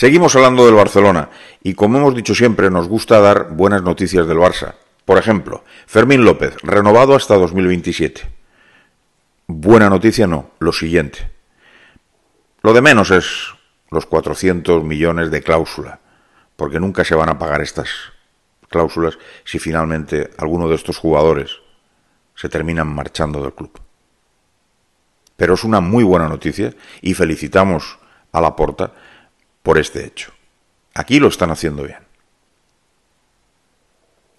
Seguimos hablando del Barcelona y como hemos dicho siempre nos gusta dar buenas noticias del Barça. Por ejemplo, Fermín López, renovado hasta 2027. Buena noticia no, lo siguiente. Lo de menos es los 400 millones de cláusula, porque nunca se van a pagar estas cláusulas si finalmente alguno de estos jugadores se terminan marchando del club. Pero es una muy buena noticia y felicitamos a Laporta por este hecho. Aquí lo están haciendo bien.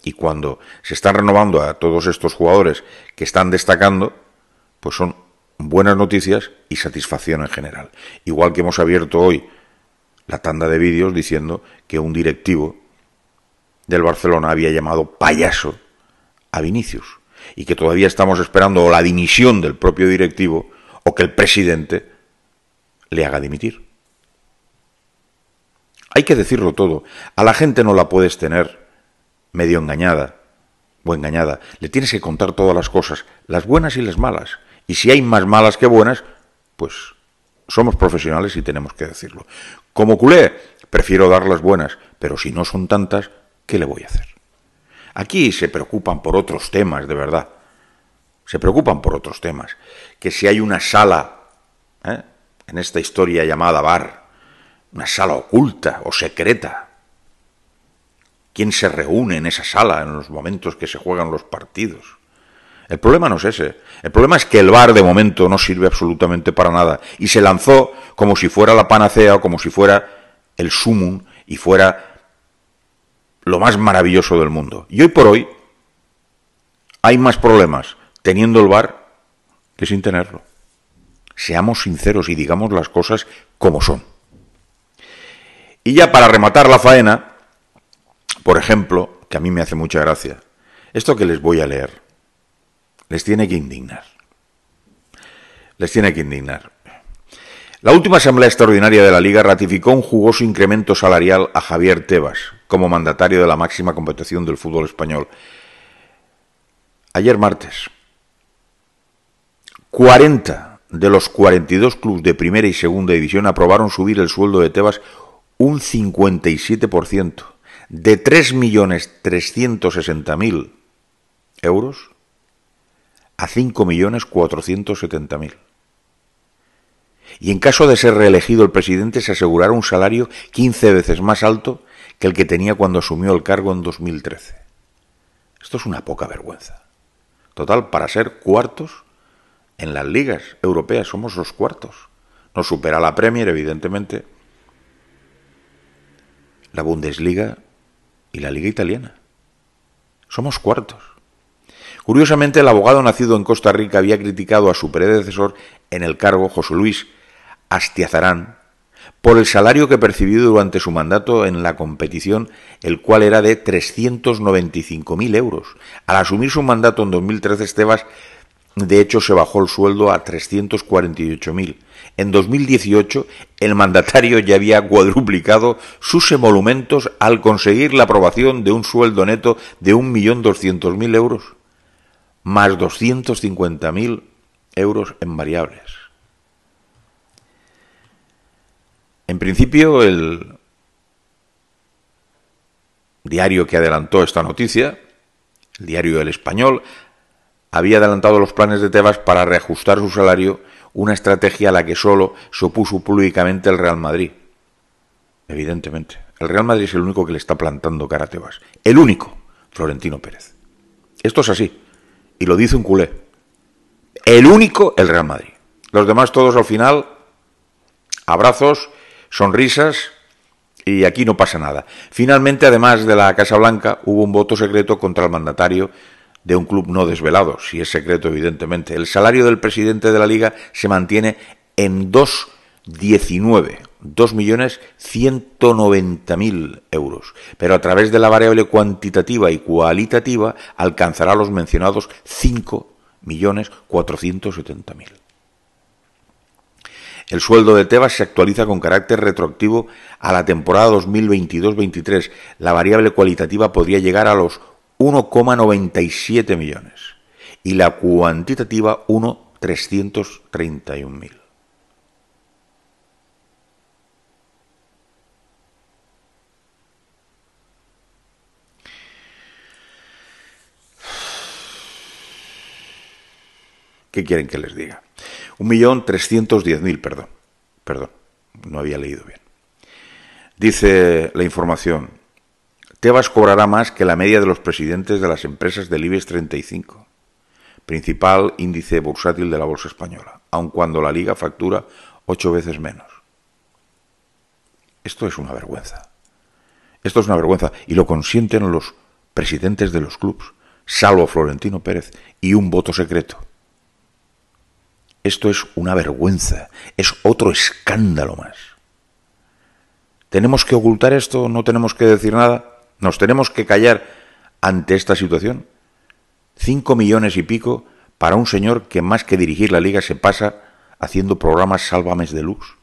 Y cuando se están renovando a todos estos jugadores que están destacando, pues son buenas noticias y satisfacción en general. Igual que hemos abierto hoy la tanda de vídeos diciendo que un directivo del Barcelona había llamado payaso a Vinicius y que todavía estamos esperando la dimisión del propio directivo o que el presidente le haga dimitir. Hay que decirlo todo. A la gente no la puedes tener medio engañada o engañada. Le tienes que contar todas las cosas, las buenas y las malas. Y si hay más malas que buenas, pues somos profesionales y tenemos que decirlo. Como culé, prefiero dar las buenas, pero si no son tantas, ¿qué le voy a hacer? Aquí se preocupan por otros temas, de verdad. Se preocupan por otros temas. Que si hay una sala, ¿eh? en esta historia llamada bar, una sala oculta o secreta. ¿Quién se reúne en esa sala en los momentos que se juegan los partidos? El problema no es ese. El problema es que el bar de momento no sirve absolutamente para nada y se lanzó como si fuera la panacea o como si fuera el sumum y fuera lo más maravilloso del mundo. Y hoy por hoy hay más problemas teniendo el bar que sin tenerlo. Seamos sinceros y digamos las cosas como son. Y ya para rematar la faena, por ejemplo, que a mí me hace mucha gracia, esto que les voy a leer les tiene que indignar. Les tiene que indignar. La última asamblea extraordinaria de la Liga ratificó un jugoso incremento salarial a Javier Tebas como mandatario de la máxima competición del fútbol español. Ayer martes, 40 de los 42 clubes de primera y segunda división aprobaron subir el sueldo de Tebas un 57% de 3.360.000 euros a 5.470.000. Y en caso de ser reelegido el presidente se asegurará un salario 15 veces más alto que el que tenía cuando asumió el cargo en 2013. Esto es una poca vergüenza. Total, para ser cuartos en las ligas europeas somos los cuartos. Nos supera la Premier, evidentemente, la Bundesliga y la Liga Italiana. Somos cuartos. Curiosamente, el abogado nacido en Costa Rica había criticado a su predecesor en el cargo, José Luis Astiazarán, por el salario que percibió durante su mandato en la competición, el cual era de 395.000 euros. Al asumir su mandato en 2013, Estebas de hecho, se bajó el sueldo a 348.000. En 2018, el mandatario ya había cuadruplicado sus emolumentos al conseguir la aprobación de un sueldo neto de 1.200.000 euros, más 250.000 euros en variables. En principio, el diario que adelantó esta noticia, el diario El Español, había adelantado los planes de Tebas para reajustar su salario, una estrategia a la que solo se opuso públicamente el Real Madrid. Evidentemente, el Real Madrid es el único que le está plantando cara a Tebas. El único, Florentino Pérez. Esto es así, y lo dice un culé. El único, el Real Madrid. Los demás todos al final, abrazos, sonrisas, y aquí no pasa nada. Finalmente, además de la Casa Blanca, hubo un voto secreto contra el mandatario de un club no desvelado, si es secreto evidentemente. El salario del presidente de la liga se mantiene en 2,19, 2.190.000 euros, pero a través de la variable cuantitativa y cualitativa alcanzará los mencionados 5.470.000. El sueldo de Tebas se actualiza con carácter retroactivo a la temporada 2022-23. La variable cualitativa podría llegar a los 1,97 millones y la cuantitativa mil ¿Qué quieren que les diga? 1.310.000, perdón. Perdón, no había leído bien. Dice la información, Tebas cobrará más que la media de los presidentes de las empresas del IBEX 35, principal índice bursátil de la bolsa española, aun cuando la liga factura ocho veces menos. Esto es una vergüenza. Esto es una vergüenza y lo consienten los presidentes de los clubes, salvo Florentino Pérez y un voto secreto. Esto es una vergüenza, es otro escándalo más. ¿Tenemos que ocultar esto? ¿No tenemos que decir nada? ¿Nos tenemos que callar ante esta situación? Cinco millones y pico para un señor que más que dirigir la liga se pasa haciendo programas sálvames de luz.